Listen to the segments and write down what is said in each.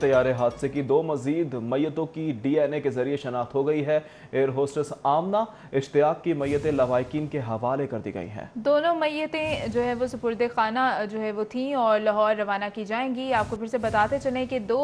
तैयार हादसे की दो मजीद मैतों की डीएनए के जरिए शनाख्त हो गई है एयर होस्टेस आमना इश्तियाक की मैयतें लवाकिन के हवाले कर दी गई हैं दोनों मैतें जो है वो सुपुर्द खाना जो है वो थीं और लाहौर रवाना की जाएंगी आपको फिर से बताते चलें कि दो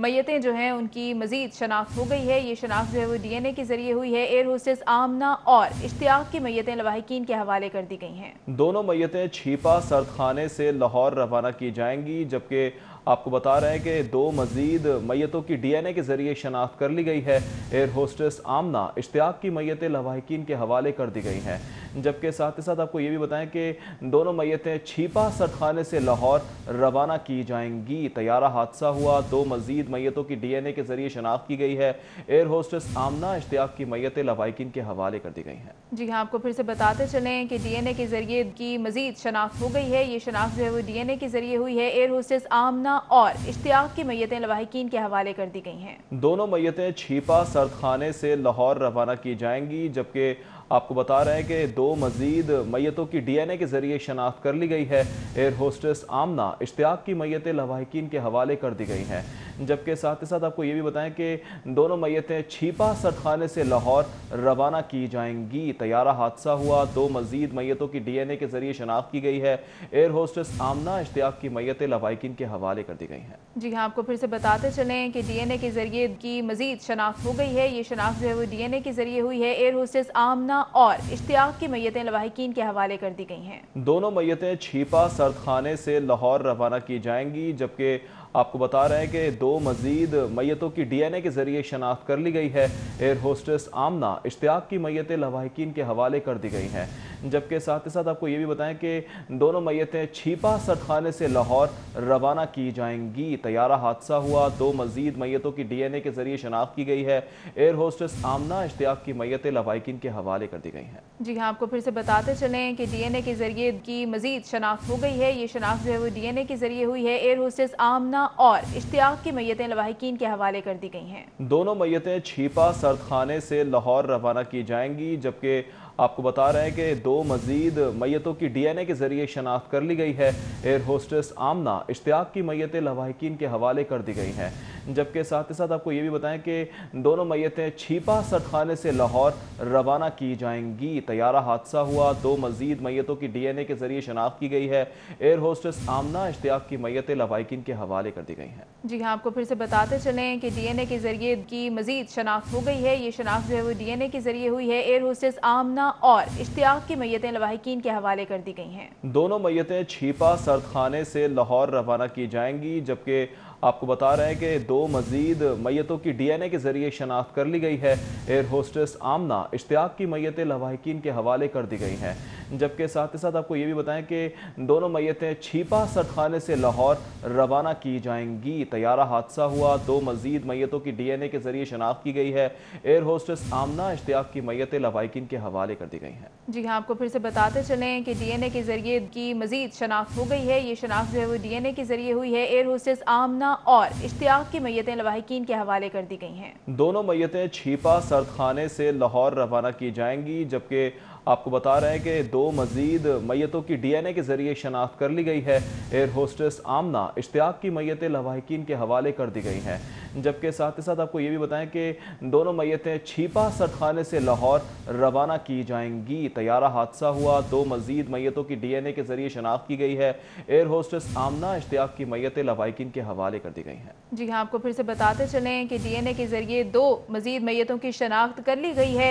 मैतें जो हैं उनकी मजीद शनाख्त हो गई है ये शनाख्त जो है वो डी के जरिए हुई है एयर होस्टेस आमना और इश्तियाक की मैतें लवाकिन के हवाले कर दी गई हैं दोनों मैतें छीपा सर्द से लाहौर रवाना की जाएंगी जबकि आपको बता रहे हैं कि दो मजीद मैतों की डी एन ए के जरिए शनाख्त कर ली गई है एयर होस्टेस आमना इश्तियाक की मैतें लवाहकिन के हवाले कर दी गई हैं जबकि साथ ही साथ आपको ये भी बताएं कि दोनों मैतें छिपा सटखाने से लाहौर रवाना की जाएंगी तैयारा हादसा हुआ दो मजीद मैतों की डी एन ए के जरिए शनाख्त की गई है एयर होस्टेस आमना इश्तियाक की मैतें लवाहकिन के हवाले कर दी गई हैं जी हाँ आपको फिर से बताते चलें कि डी एन ए के जरिए की मजीद शनाख्त हो गई है ये शनाख्त जो है वो डी एन ए के जरिए हुई है एयर होस्टेस आमना सकीना और इश्तियाक की मैतें लवाहकिन के हवाले कर दी गई हैं दोनों मैतें छिपा सर्द खाने से लाहौर रवाना की जाएंगी जबकि आपको बता रहे हैं कि दो मजीद मैतों की डी एन ए के जरिए शनाख्त कर ली गई है एयर होस्टेस आमना इश्तियाक की मैतें लवाहकिन के हवाले कर दी गई हैं जबकि साथ ही साथ आपको ये भी बताएं कि दोनों मैतें छिपा सरखाने से लाहौर रवाना की जाएंगी तैयारा हादसा हुआ दो मजीद मैतों की डी एन ए के जरिए शनाख्त की गई है एयर होस्टेस आमना इश्तियाक की मैतें लवाइकिन के हवाले कर दी गई हैं जी हाँ आपको फिर से बताते चले कि डी एन ए के जरिए की मजीद शनाख्त हो गई है ये शनाख्त जो है वो डी एन ए के जरिए हुई है एयर होस्टेस आमना और इश्तियाक की मैतें लवाकिन के हवाले कर दी गई हैं दोनों मैतें छिपा सरखाने से लाहौर रवाना की जाएंगी जबकि आपको बता रहे हैं कि दो मजीद मैतों की डी एन ए के जरिए शनाख्त कर ली गई है एयर होस्टेस आमना इश्तियाक की मैतें लवाहकिन के हवाले कर दी गई हैं जबकि साथ ही साथ आपको ये भी बताएं कि दोनों मैतें छिपा सटखाने से लाहौर रवाना की जाएंगी तैयारा हादसा हुआ दो मजीद मैतों की डी एन ए के जरिए शनाख्त की गई है एयर होस्टेस आमना इश्तियाक की मैतें लवाहकिन के हवाले कर दी गई हैं जी हाँ आपको फिर से बताते चलें कि डी एन ए के जरिए की मजीद शनाख्त हो गई है ये शनाख्त जो है वो डी एन ए के जरिए हुई है एयर होस्टेस आमना और इश्तियाक की मैतें लवाहकिन के हवाले कर दी गई हैं दोनों मैतें छिपा सर्द खाने से लाहौर रवाना की जाएंगी जबकि आपको बता रहे हैं कि दो मजीद मैतों की डी एन ए के जरिए शनाख्त कर ली गई है एयर होस्टेस आमना इश्तियाक की मैतें लवाहकिन के हवाले कर दी गई हैं जबकि साथ ही साथ आपको ये भी बताएं कि दोनों मैतें छिपा सरखाने से लाहौर रवाना की जाएंगी तैयारा हादसा हुआ दो मजीद मैतों की डी एन ए के जरिए शनाख्त की गई है एयर होस्टेस आमना इश्तियाक की मैतें लवाइकिन के हवाले कर दी गई हैं जी हाँ आपको फिर से बताते चले कि डी एन ए के जरिए की मजीद शनाख्त हो गई है ये शनाख्त जो है वो डी एन ए के जरिए हुई है एयर होस्टेस आमना और इश्तियाक की मैतें लवाकिन के हवाले कर दी गई हैं दोनों मैतें छिपा सरखाने से लाहौर रवाना की जाएंगी जबकि आपको बता रहे हैं कि दो मजीद मैतों की डी एन ए के जरिए शनाख्त कर ली गई है एयर होस्टेस आमना इश्तियाक की मैतें लवाकिन के हवाले कर दी गई हैं जबकि साथ ही साथ आपको ये भी बताएं कि दोनों मैतें छिपा सरखाने से लाहौर रवाना की जाएंगी तैयारा हादसा हुआ दो मजीद मैतों की डी एन ए के जरिए शनाख्त की गई है एयर होस्टेस आमना इश्तिया की मैतें लवाइकिन के हवाले कर दी गई हैं जी हाँ आपको फिर से बताते चले कि डी एन ए के जरिए की मजीद शनाख्त हो गई है ये शनाख्त जो है वो डी एन ए के जरिए हुई है एयर होस्टेस आमना और इश्तिया की मैतें लवाकिन के हवाले कर दी गई हैं दोनों मैतें छिपा सरखाने से लाहौर रवाना की जाएंगी जबकि आपको बता रहे हैं कि दो मजीद मैतों की डी एन ए के जरिए शनाख्त कर ली गई है एयर होस्टेस आमना इश्तियाक की मैतें लवाकिन के हवाले कर दी गई हैं जबकि साथ ही साथ आपको ये भी बताएं कि दोनों मैतें छिपा सटखाने से लाहौर रवाना की जाएंगी तैयारा हादसा हुआ दो मजीद मैतों की डी एन ए के जरिए शनाख्त की गई है एयर होस्टेस आमना इश्तियाक की मैतें लवाकिन के हवाले कर दी गई हैं जी हाँ आपको फिर से बताते चलें कि डी एन ए के जरिए दो मजीद मैतों की शनाख्त कर ली गई है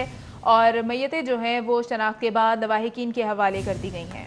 और मैतें जो हैं वो शनाख्त के बाद लवाहिकीन के हवाले कर दी गई हैं